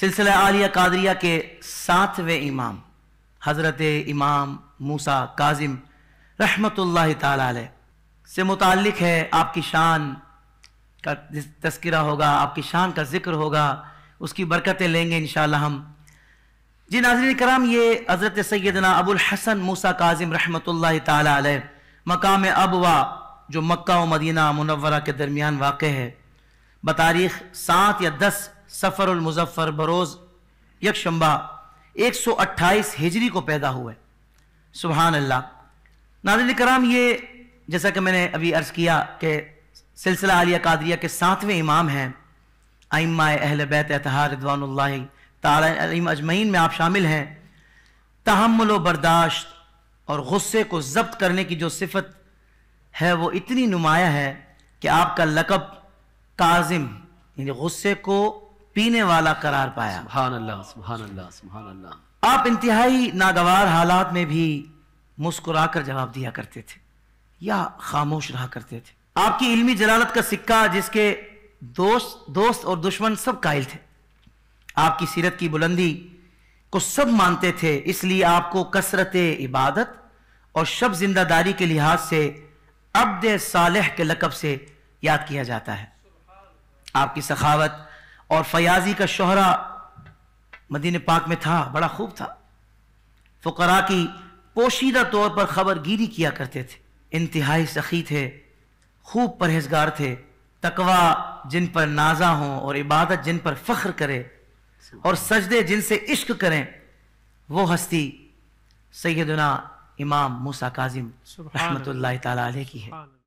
सिलसिला आलिया कादरिया के सातवें इमाम हज़रत इमाम मूसा काजिम रहमत ला से मुतल है आपकी शान का तस्करा होगा आपकी शान का ज़िक्र होगा उसकी बरकतें लेंगे इन हम जी नाजर कराम ये हज़रत सैदना अबुल हसन मूसा काजिम रहमत ला मकाम अबवा जो मक्का मदीना मुनवरा के दरमियान वाक़ है बतारीख सात या दस मुजफ्फर बरोज़ यकशंबा 128 हिजरी को पैदा हुए सुबहान अल्लाह नादिल कराम ये जैसा कि मैंने अभी अर्ज़ किया कि सिलसिला आलिया कादरिया के सातवें इमाम हैं आइम्मा अहल बैत अतहारदवान तालीम अजमैन में आप शामिल हैं तहमुल बर्दाश्त और गुस्से को जब्त करने की जो सिफत है वो इतनी नुमाया है कि आपका लकब काजिम यानी गुस्से को पीने वाला करार पाया सुभान अल्लाह सुभान अल्लाह सुभान अल्लाह आप इंतहाई नागवार हालात में भी मुस्कुरा कर जवाब दिया करते थे या खामोश रहा करते थे आपकी इल्मी जलालत का सिक्का जिसके दोस्त दोस्त और दुश्मन सब कायल थे आपकी सीरत की बुलंदी को सब मानते थे इसलिए आपको कसरत इबादत और शब जिंदादारी के लिहाज से अब्द सालह के लकब से याद किया जाता है आपकी सखावत और फयाजी का शोहरा मदीन पाक में था बड़ा खूब था फकरा की पोशीदा तौर पर खबर गिरी किया करते थे इंतहाई सखी थे खूब परहेजगार थे तकवा जिन पर नाजा हो और इबादत जिन पर फ़ख्र करे और सजदे जिनसे इश्क करें वो हस्ती सैदना इमाम मूसा काजिम रहमत ला की है